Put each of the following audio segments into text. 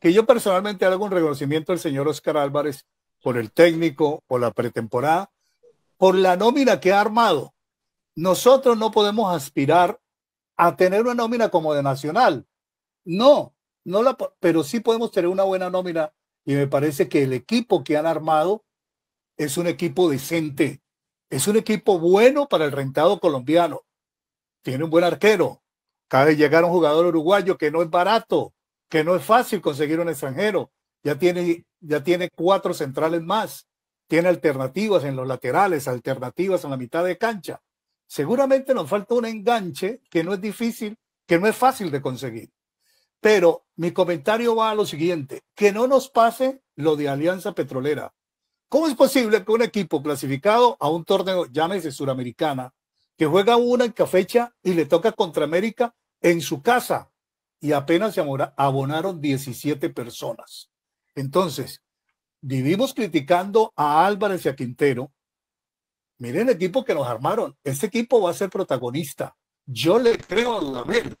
que yo personalmente hago un reconocimiento al señor Oscar Álvarez por el técnico, por la pretemporada, por la nómina que ha armado. Nosotros no podemos aspirar a tener una nómina como de Nacional. No, no la, pero sí podemos tener una buena nómina y me parece que el equipo que han armado es un equipo decente, es un equipo bueno para el rentado colombiano. Tiene un buen arquero, cabe llegar un jugador uruguayo que no es barato, que no es fácil conseguir un extranjero. Ya tiene, ya tiene cuatro centrales más. Tiene alternativas en los laterales, alternativas en la mitad de cancha. Seguramente nos falta un enganche que no es difícil, que no es fácil de conseguir. Pero mi comentario va a lo siguiente, que no nos pase lo de Alianza Petrolera. ¿Cómo es posible que un equipo clasificado a un torneo, llámese suramericana, que juega una en cafecha y le toca contra América en su casa, y apenas se abonaron 17 personas. Entonces, vivimos criticando a Álvarez y a Quintero. Miren el equipo que nos armaron. este equipo va a ser protagonista. Yo le creo a Dudamel.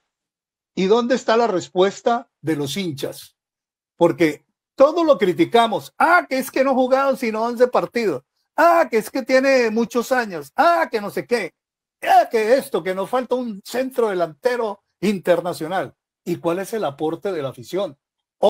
¿Y dónde está la respuesta de los hinchas? Porque todo lo criticamos. Ah, que es que no jugaron sino 11 partidos. Ah, que es que tiene muchos años. Ah, que no sé qué. Ah, que esto, que nos falta un centro delantero internacional y cuál es el aporte de la afición.